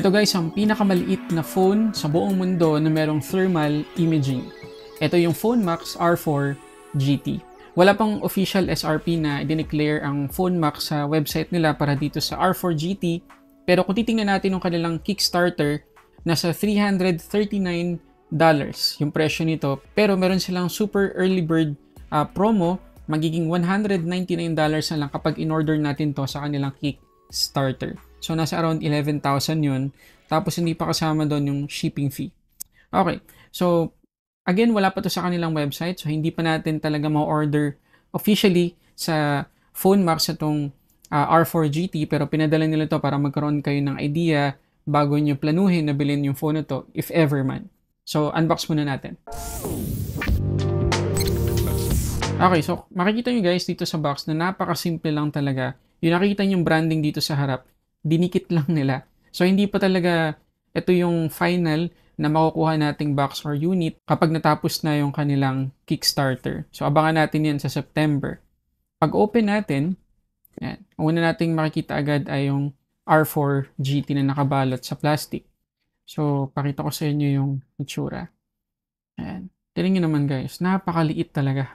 Ito guys, ang pinakamaliit na phone sa buong mundo na merong thermal imaging. Ito yung Phone Max R4 GT. Wala pang official SRP na i-declare ang Phone Max sa website nila para dito sa R4 GT. Pero kung titingnan natin yung kanilang Kickstarter, nasa $339 yung presyo nito. Pero meron silang super early bird uh, promo, magiging $199 na lang kapag in-order natin to sa kanilang Kickstarter. So, nasa around 11,000 yun. Tapos, hindi pa kasama doon yung shipping fee. Okay. So, again, wala pa to sa kanilang website. So, hindi pa natin talaga ma-order officially sa phone marks itong uh, ah, R4 GT. Pero, pinadala nila to para magkaroon kayo ng idea bago nyo planuhin na bilhin yung phone na to, if ever man. So, unbox muna natin. Okay, so makikita nyo guys dito sa box na napakasimple lang talaga. Yung nakikita nyo branding dito sa harap, dinikit lang nila. So hindi pa talaga ito yung final na makukuha nating box or unit kapag natapos na yung kanilang Kickstarter. So abangan natin yan sa September. Pag open natin, yan, una nating makikita agad ay yung R4 GT na nakabalot sa plastic. So pakita ko sa inyo yung itsura. Ayan. Tinan nyo naman guys, napakaliit talaga.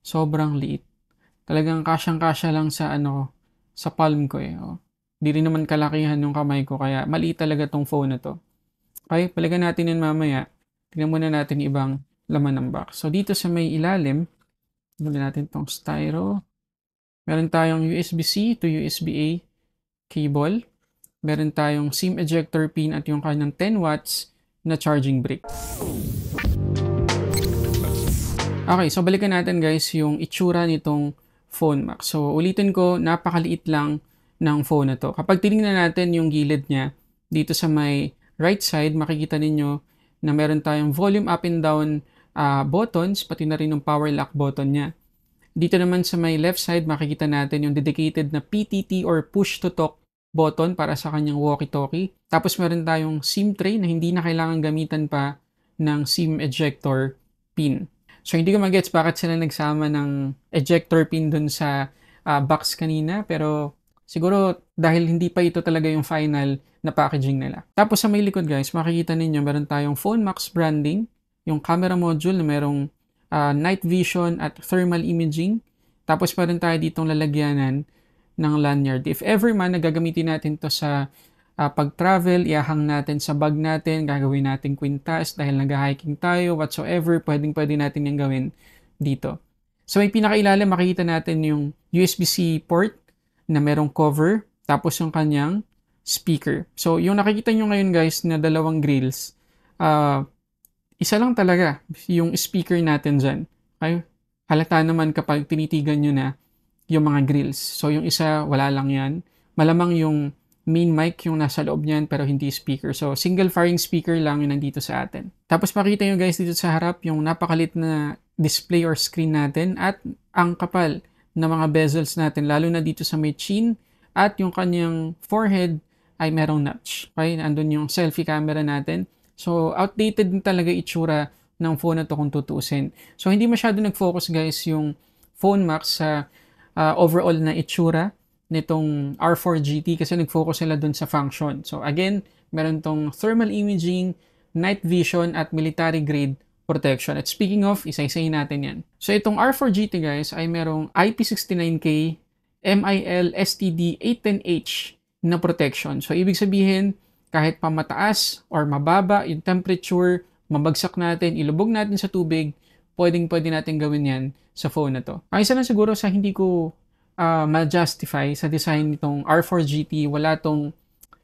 Sobrang liit. Talagang kasyang-kasya lang sa ano, sa palm ko eh. Oh. Hindi rin naman kalakihan yung kamay ko, kaya mali talaga tong phone na to. Okay, palagan natin yun mamaya. Tingnan muna natin ibang laman ng box. So, dito sa may ilalim, tingnan natin tong styro. Meron tayong USB-C to USB-A cable. Meron tayong SIM ejector pin at yung kanyang 10 watts na charging brick. Okay, so balikan natin guys yung itsura nitong phone max. So ulitin ko, napakaliit lang ng phone na to. Kapag tinignan natin yung gilid niya, dito sa may right side, makikita ninyo na meron tayong volume up and down uh, buttons, pati na rin yung power lock button niya. Dito naman sa may left side, makikita natin yung dedicated na PTT or push to talk button para sa kanyang walkie-talkie. Tapos meron tayong SIM tray na hindi na kailangan gamitan pa ng SIM ejector pin. So hindi ko magets bakit sila nagsama ng ejector pin dun sa uh, box kanina pero Siguro dahil hindi pa ito talaga yung final na packaging nila. Tapos sa may likod guys, makikita ninyo meron tayong Phone Max branding, yung camera module na merong uh, night vision at thermal imaging. Tapos pa rin tayo ditong lalagyanan ng lanyard. If ever man nagagamitin natin to sa uh, pag-travel, iahang natin sa bag natin, gagawin natin quintas dahil nag-hiking tayo, whatsoever, pwedeng pwede natin yung gawin dito. So may pinakailalim, makikita natin yung USB-C port na merong cover, tapos yung kanyang speaker. So, yung nakikita nyo ngayon guys na dalawang grills, uh, isa lang talaga yung speaker natin dyan. Okay? Halata naman kapag tinitigan nyo na yung mga grills. So, yung isa, wala lang yan. Malamang yung main mic yung nasa loob niyan pero hindi speaker. So, single firing speaker lang yung nandito sa atin. Tapos makita nyo guys dito sa harap yung napakalit na display or screen natin at ang kapal ng mga bezels natin, lalo na dito sa may chin at yung kanyang forehead ay merong notch. Okay, andun yung selfie camera natin. So, outdated na talaga itsura ng phone na to kung tutuusin. So, hindi masyado nag-focus guys yung phone max sa uh, overall na itsura nitong R4 GT kasi nag-focus sila dun sa function. So, again, meron tong thermal imaging, night vision at military grade protection. At speaking of, isa-isahin natin yan. So itong R4GT guys ay merong IP69K MIL STD 810H na protection. So ibig sabihin, kahit pa mataas or mababa yung temperature, mabagsak natin, ilubog natin sa tubig, pwedeng pwede natin gawin yan sa phone na to. Ang isa na siguro sa hindi ko uh, ma-justify sa design nitong R4GT, wala tong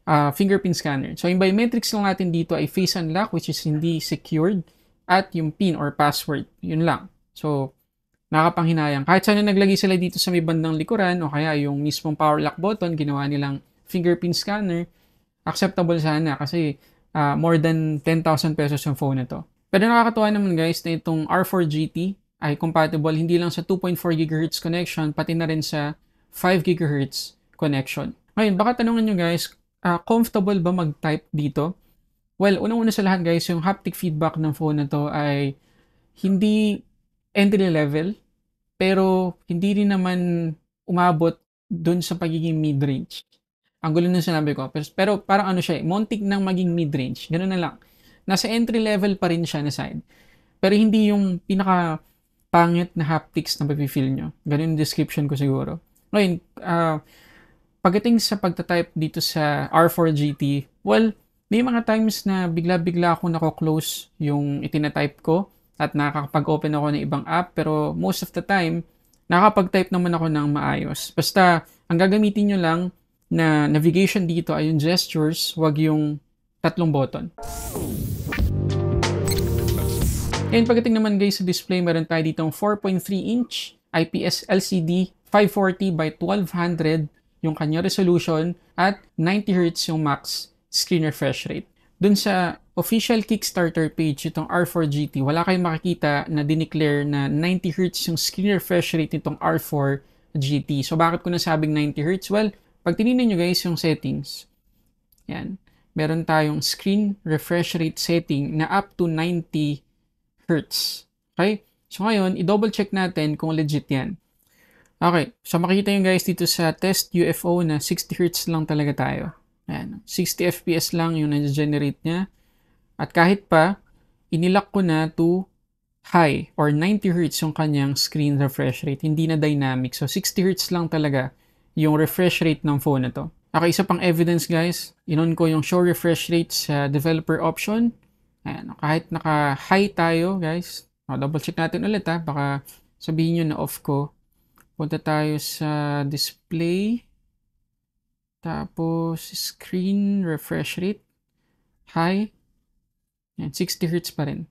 uh, fingerprint scanner. So yung biometrics lang natin dito ay face unlock which is hindi secured at yung PIN or password. Yun lang. So, nakapanghinayang. Kahit sana naglagay sila dito sa may bandang likuran o kaya yung mismong power lock button, ginawa nilang fingerprint scanner, acceptable sana kasi uh, more than 10,000 pesos yung phone na to. Pero nakakatuwa naman guys na itong R4 GT ay compatible hindi lang sa 2.4 GHz connection, pati na rin sa 5 GHz connection. Ngayon, baka tanungan nyo guys, uh, comfortable ba mag-type dito? Well, unang-una sa lahat guys, yung haptic feedback ng phone na to ay hindi entry level, pero hindi rin naman umabot doon sa pagiging mid-range. Ang gulo nung sinabi ko. Pero, pero parang ano siya, eh, montik nang maging mid-range. Ganun na lang. Nasa entry level pa rin siya na side. Pero hindi yung pinaka pangit na haptics na mapipil nyo. Ganun yung description ko siguro. Ngayon, uh, pagdating sa pagta-type dito sa R4 GT, well, may mga times na bigla-bigla ako nako-close yung itinatype ko at nakakapag-open ako ng ibang app pero most of the time, nakakapag-type naman ako ng maayos. Basta, ang gagamitin nyo lang na navigation dito ay yung gestures, wag yung tatlong button. And pagdating naman guys sa display, meron tayo dito 4.3 inch IPS LCD 540 by 1200 yung kanya resolution at 90 Hz yung max screen refresh rate. Dun sa official Kickstarter page itong R4GT, wala kayong makikita na dineclare na 90Hz yung screen refresh rate nitong R4GT. So, bakit ko nasabing 90Hz? Well, pag tinignan nyo guys yung settings, yan, meron tayong screen refresh rate setting na up to 90 Hz. Okay? So, ngayon, i-double check natin kung legit yan. Okay, so makikita nyo guys dito sa test UFO na 60 Hz lang talaga tayo. Ayan, 60 FPS lang yung na-generate niya. At kahit pa, inilock ko na to high or 90 Hz yung kanyang screen refresh rate, hindi na dynamic. So 60 Hz lang talaga yung refresh rate ng phone na to. Okay, isa pang evidence guys, inon ko yung show refresh rate sa developer option. Ayan, kahit naka-high tayo guys, o, double check natin ulit ha, baka sabihin nyo na off ko. Punta tayo sa display. Tapos, screen refresh rate, high, yan, 60 Hz pa rin.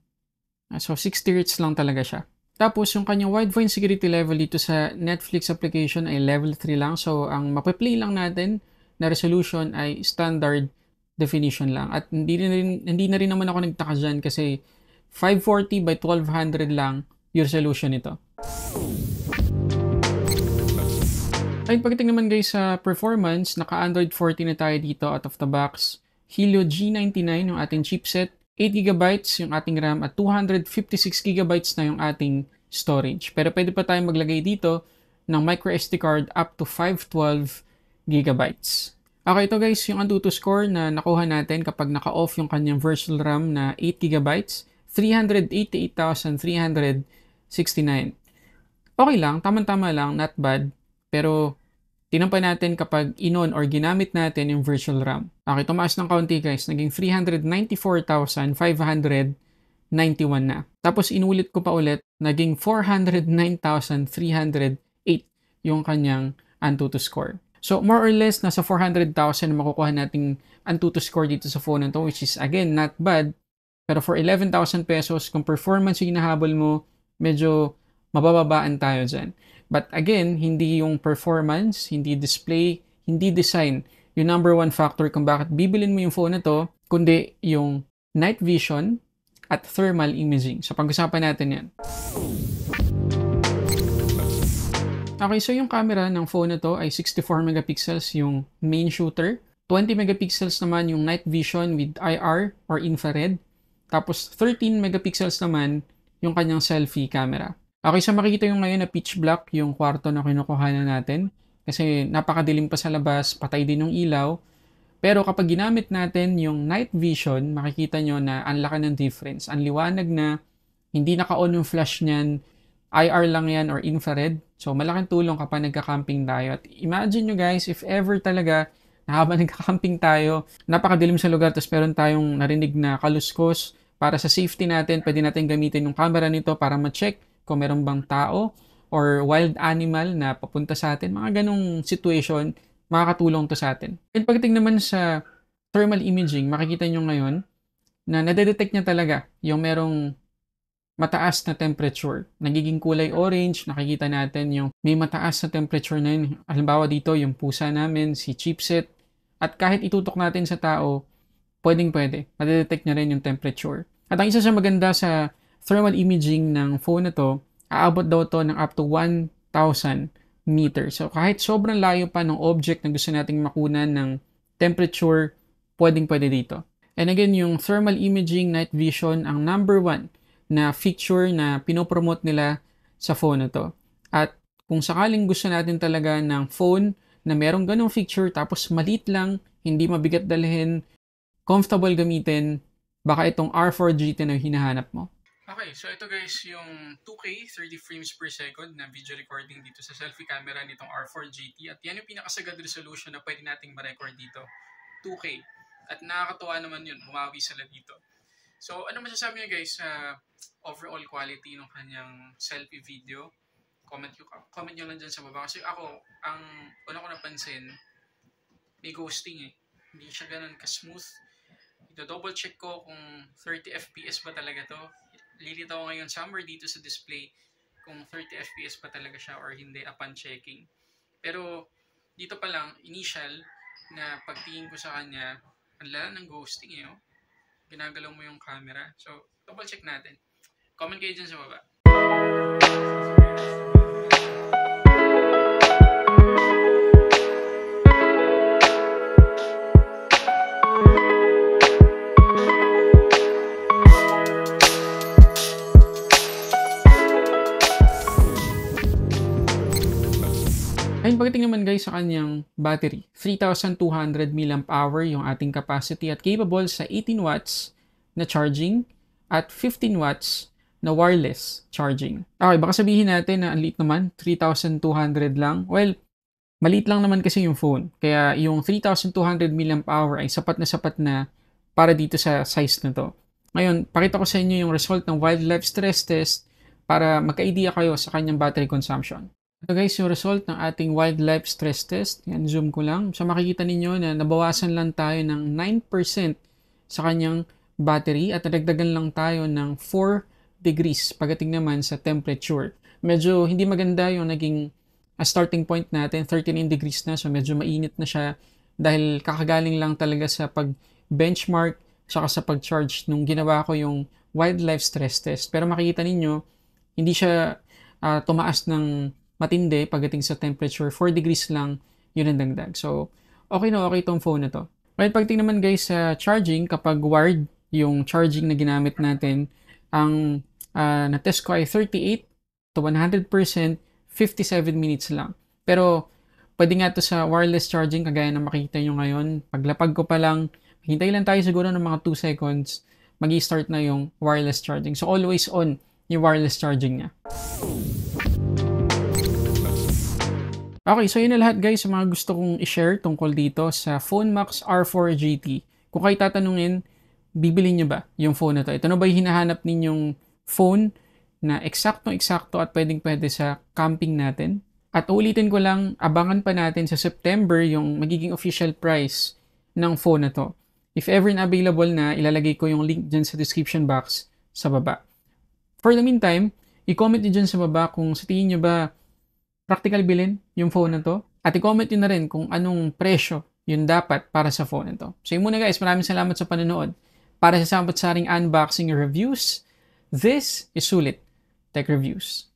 Ah, so, 60 Hz lang talaga siya. Tapos, yung kanyang widevine security level dito sa Netflix application ay level 3 lang. So, ang mapiplay lang natin na resolution ay standard definition lang. At hindi na rin, hindi na rin naman ako nagtaka dyan kasi 540 by 1200 lang yung resolution nito. Ayun, pagdating naman guys sa performance, naka Android 14 na tayo dito out of the box. Helio G99 yung ating chipset, 8GB yung ating RAM at 256GB na yung ating storage. Pero pwede pa tayong maglagay dito ng micro SD card up to 512GB. Okay, ito guys yung Antutu score na nakuha natin kapag naka-off yung kanyang virtual RAM na 8GB, 388,369. Okay lang, tamang tama lang, not bad. Pero tinampay natin kapag inon or ginamit natin yung virtual RAM. Okay, tumaas ng kaunti guys. Naging 394,591 na. Tapos inulit ko pa ulit, naging 409,308 yung kanyang Antutu score. So more or less, nasa 400,000 makukuha nating Antutu score dito sa phone na to, which is again, not bad. Pero for 11,000 pesos, kung performance yung hinahabol mo, medyo mabababaan tayo dyan. But again, hindi yung performance, hindi display, hindi design yung number one factor kung bakit bibilin mo yung phone na to, kundi yung night vision at thermal imaging. So pag-usapan natin yan. Okay, so yung camera ng phone na to ay 64 megapixels yung main shooter. 20 megapixels naman yung night vision with IR or infrared. Tapos 13 megapixels naman yung kanyang selfie camera. Okay, so makikita yung ngayon na pitch black yung kwarto na kinukuhanan natin. Kasi napakadilim pa sa labas, patay din yung ilaw. Pero kapag ginamit natin yung night vision, makikita nyo na ang laki ng difference. Ang liwanag na, hindi naka-on yung flash niyan, IR lang yan or infrared. So malaking tulong kapag nagka-camping tayo. At imagine nyo guys, if ever talaga na habang nagka-camping tayo, napakadilim sa lugar, tapos meron tayong narinig na kaluskos, para sa safety natin, pwede natin gamitin yung camera nito para ma-check kung meron bang tao or wild animal na papunta sa atin, mga ganong situation, makakatulong to sa atin. And pagdating naman sa thermal imaging, makikita nyo ngayon na nadedetect niya talaga yung merong mataas na temperature. Nagiging kulay orange, nakikita natin yung may mataas na temperature na yun. Halimbawa dito, yung pusa namin, si chipset. At kahit itutok natin sa tao, pwedeng pwede. Madedetect niya rin yung temperature. At ang isa sa maganda sa thermal imaging ng phone na to, aabot daw to ng up to 1,000 meters. So kahit sobrang layo pa ng object na gusto nating makunan ng temperature, pwedeng pwede dito. And again, yung thermal imaging night vision ang number one na feature na pinopromote nila sa phone na to. At kung sakaling gusto natin talaga ng phone na merong ganong feature tapos maliit lang, hindi mabigat dalhin, comfortable gamitin, baka itong R4 GT na hinahanap mo. Okay, so ito guys yung 2K 30 frames per second na video recording dito sa selfie camera nitong R4 GT at yan yung pinakasagad resolution na pwede nating ma-record dito, 2K. At nakakatuwa naman yun, bumawi sila dito. So ano masasabi nyo guys sa uh, overall quality ng kanyang selfie video? Comment, yung, comment nyo lang dyan sa baba kasi ako, ang una ko napansin, may ghosting eh. Hindi siya ganun ka-smooth. Ito double check ko kung 30 FPS ba talaga to lilitaw ngayon somewhere dito sa display kung 30 FPS pa talaga siya or hindi upon checking. Pero dito pa lang, initial na pagtingin ko sa kanya, ang lala ng ghosting eh. Oh. Ginagalaw mo yung camera. So, double check natin. Comment kayo dyan sa baba. tayo sa kanyang battery. 3,200 mAh yung ating capacity at capable sa 18 watts na charging at 15 watts na wireless charging. Okay, baka sabihin natin na ang liit naman, 3,200 lang. Well, maliit lang naman kasi yung phone. Kaya yung 3,200 mAh ay sapat na sapat na para dito sa size na to. Ngayon, pakita ko sa inyo yung result ng wildlife stress test para magka-idea kayo sa kanyang battery consumption. Ito guys, yung result ng ating wildlife stress test. Yan, zoom ko lang. So makikita ninyo na nabawasan lang tayo ng 9% sa kanyang battery at nadagdagan lang tayo ng 4 degrees pagdating naman sa temperature. Medyo hindi maganda yung naging uh, starting point natin, 13 degrees na. So medyo mainit na siya dahil kakagaling lang talaga sa pag-benchmark saka sa pag-charge nung ginawa ko yung wildlife stress test. Pero makikita ninyo, hindi siya uh, tumaas ng matindi pagdating sa temperature, 4 degrees lang yun ang dagdag. So, okay na okay tong phone na to. Well, pagdating naman guys sa uh, charging, kapag wired yung charging na ginamit natin, ang uh, na-test ko ay 38 to 100%, 57 minutes lang. Pero, pwede nga to sa wireless charging, kagaya na makita nyo ngayon. Paglapag ko pa lang, hintay lang tayo siguro ng mga 2 seconds, mag start na yung wireless charging. So, always on yung wireless charging niya. Okay, so yun na lahat guys sa mga gusto kong i-share tungkol dito sa PhoneMax R4 GT. Kung kayo tatanungin, bibili nyo ba yung phone na to? Ito na ba yung hinahanap ninyong phone na eksakto-eksakto at pwedeng-pwede sa camping natin? At ulitin ko lang, abangan pa natin sa September yung magiging official price ng phone na to. If ever na available na, ilalagay ko yung link dyan sa description box sa baba. For the meantime, i-comment nyo dyan sa baba kung sa tingin nyo ba practical bilhin yung phone na to. At i-comment nyo na rin kung anong presyo yun dapat para sa phone na to. So yun muna guys, maraming salamat sa panonood. Para sa sambat saring unboxing reviews, this is Sulit Tech Reviews.